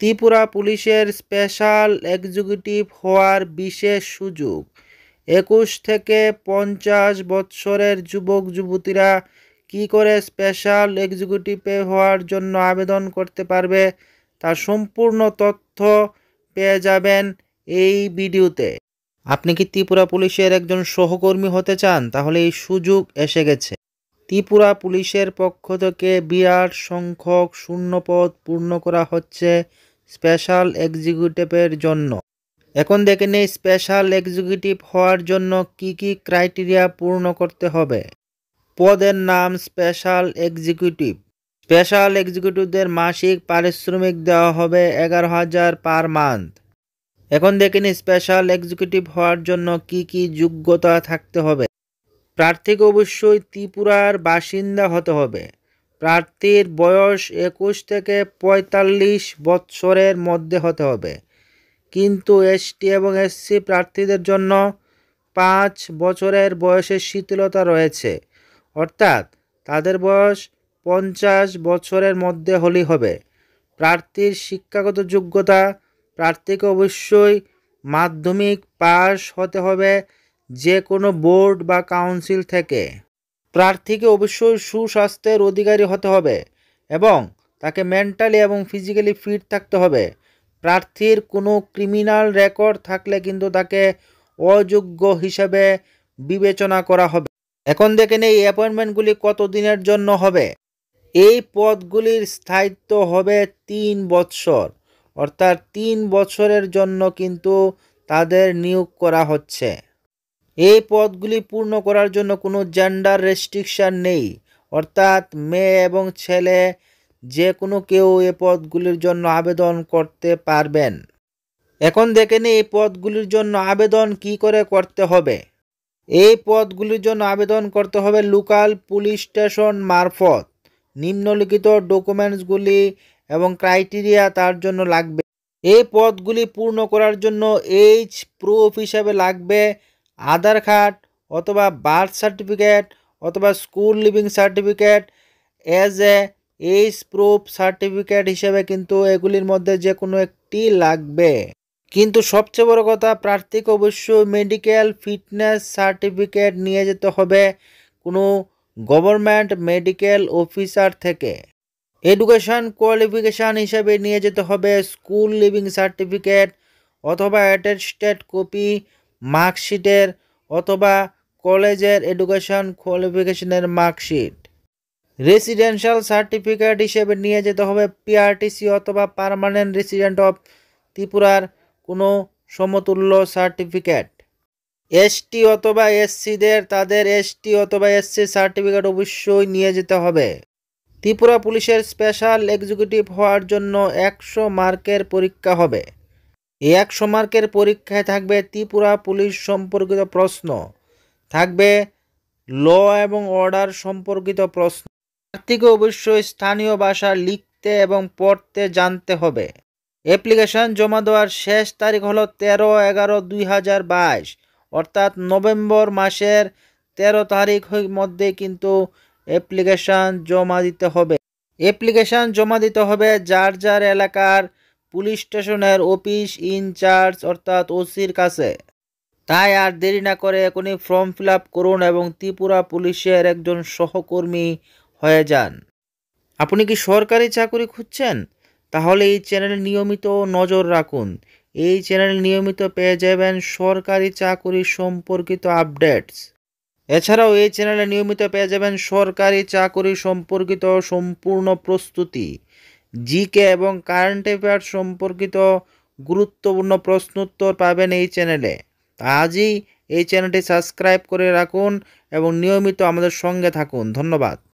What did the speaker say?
ত্রিপুরা পুলিশের special executive হওয়ার বিশেষ সুযোগ একুশ থেকে পঞ্চাশ বৎসরের যুবক যুবতীরা কি করে স্পেশাল এক্সিকিউটিভে হওয়ার জন্য আবেদন করতে পারবে তার সম্পূর্ণ তথ্য পেয়ে যাবেন এই ভিডিওতে আপনি কি ত্রিপুরা পুলিশের একজন সহকর্মী হতে চান তাহলে এই সুযোগ এসে গেছে ত্রিপুরা পুলিশের পক্ষ থেকে বিরাট সংখ্যক শূন্যপদ পূর্ণ করা হচ্ছে স্পেশাল এক্সিকিউটিভের জন্য এখন দেখে নেই স্পেশাল এক্সিকিউটিভ হওয়ার জন্য কি কি ক্রাইটেরিয়া পূর্ণ করতে হবে পদের নাম স্পেশাল এক্সিকিউটিভ স্পেশাল এক্সিকিউটিভদের মাসিক পারিশ্রমিক দেওয়া হবে এগারো হাজার পার মান্থ এখন দেখে নিই স্পেশাল এক্সিকিউটিভ হওয়ার জন্য কি কি যোগ্যতা থাকতে হবে প্রার্থীকে অবশ্যই ত্রিপুরার বাসিন্দা হতে হবে প্রার্থীর বয়স একুশ থেকে পঁয়তাল্লিশ বৎসরের মধ্যে হতে হবে কিন্তু এসটি এবং এসসি প্রার্থীদের জন্য পাঁচ বছরের বয়সের শিথিলতা রয়েছে অর্থাৎ তাদের বয়স পঞ্চাশ বছরের মধ্যে হলেই হবে প্রার্থীর শিক্ষাগত যোগ্যতা প্রার্থীকে অবশ্যই মাধ্যমিক পাশ হতে হবে যে কোনো বোর্ড বা কাউন্সিল থেকে প্রার্থীকে অবশ্যই সুস্বাস্থ্যের অধিকারী হতে হবে এবং তাকে মেন্টালি এবং ফিজিক্যালি ফিট থাকতে হবে প্রার্থীর কোনো ক্রিমিনাল রেকর্ড থাকলে কিন্তু তাকে অযোগ্য হিসেবে বিবেচনা করা হবে এখন দেখেন এই অ্যাপয়েন্টমেন্টগুলি কত দিনের জন্য হবে এই পদগুলির স্থায়িত্ব হবে তিন বৎসর অর্থাৎ তিন বছরের জন্য কিন্তু তাদের নিয়োগ করা হচ্ছে এই পদগুলি পূর্ণ করার জন্য কোনো জেন্ডার রেস্ট্রিকশান নেই অর্থাৎ মেয়ে এবং ছেলে যে কোনো কেউ এ পদগুলির জন্য আবেদন করতে পারবেন এখন দেখে নিই এই পদগুলির জন্য আবেদন কি করে করতে হবে এই পদগুলির জন্য আবেদন করতে হবে লোকাল পুলিশ স্টেশন মারফত নিম্নলিখিত ডকুমেন্টসগুলি এবং ক্রাইটেরিয়া তার জন্য লাগবে এই পদগুলি পূর্ণ করার জন্য এইচ প্রুফ হিসাবে লাগবে আধার কার্ড অথবা বার্থ সার্টিফিকেট অথবা school leaving certificate as a age proof certificate হিসেবে কিন্তু এগুলির মধ্যে যে কোনো একটি লাগবে কিন্তু সবচেয়ে বড় কথা প্রার্থীকে অবশ্যই মেডিকেল ফিটনেস সার্টিফিকেট নিয়ে যেতে হবে কোনো গভর্নমেন্ট মেডিকেল অফিসার থেকে এডুকেশন কোয়ালিফিকেশান হিসেবে নিয়ে যেতে হবে স্কুল লিভিং সার্টিফিকেট অথবা অ্যাটেস্টেড কপি মার্কশিটের অথবা কলেজের এডুকেশন কোয়ালিফিকেশনের মার্কশিট রেসিডেন্সিয়াল সার্টিফিকেট হিসেবে নিয়ে যেতে হবে পিআরটিসি অথবা পারমানেন্ট রেসিডেন্ট অফ ত্রিপুরার কোনো সমতুল্য সার্টিফিকেট এসটি অথবা এসসিদের তাদের এসটি অথবা এসসি সার্টিফিকেট অবশ্যই নিয়ে যেতে হবে ত্রিপুরা পুলিশের স্পেশাল এক্সিকিউটিভ হওয়ার জন্য একশো মার্কের পরীক্ষা হবে একশো মার্কের পরীক্ষায় থাকবে ত্রিপুরা পুলিশ সম্পর্কিত প্রশ্ন থাকবে ল এবং অর্ডার সম্পর্কিত প্রশ্ন প্রার্থীকে অবশ্যই স্থানীয় ভাষা লিখতে এবং পড়তে জানতে হবে অ্যাপ্লিকেশন জমা দেওয়ার শেষ তারিখ হলো তেরো এগারো দুই হাজার বাইশ অর্থাৎ নভেম্বর মাসের তেরো তারিখ মধ্যে কিন্তু অ্যাপ্লিকেশান জমা দিতে হবে অ্যাপ্লিকেশান জমা দিতে হবে যার যার এলাকার পুলিশ স্টেশনের অফিস ইনচার্জ অর্থাৎ ওসির কাছে তাই আর দেরি না করে এখনই ফর্ম ফিল করুন এবং ত্রিপুরা পুলিশের একজন সহকর্মী হয়ে যান আপনি কি সরকারি চাকরি খুঁজছেন তাহলে এই চ্যানেলে নিয়মিত নজর রাখুন এই চ্যানেল নিয়মিত পেয়ে যাবেন সরকারি চাকরি সম্পর্কিত আপডেটস এছাড়াও এই চ্যানেলে নিয়মিত পেয়ে যাবেন সরকারি চাকরি সম্পর্কিত সম্পূর্ণ প্রস্তুতি জিকে এবং কারেন্ট অ্যাফেয়ার সম্পর্কিত গুরুত্বপূর্ণ প্রশ্নোত্তর পাবেন এই চ্যানেলে আজই এই চ্যানেলটি সাবস্ক্রাইব করে রাখুন এবং নিয়মিত আমাদের সঙ্গে থাকুন ধন্যবাদ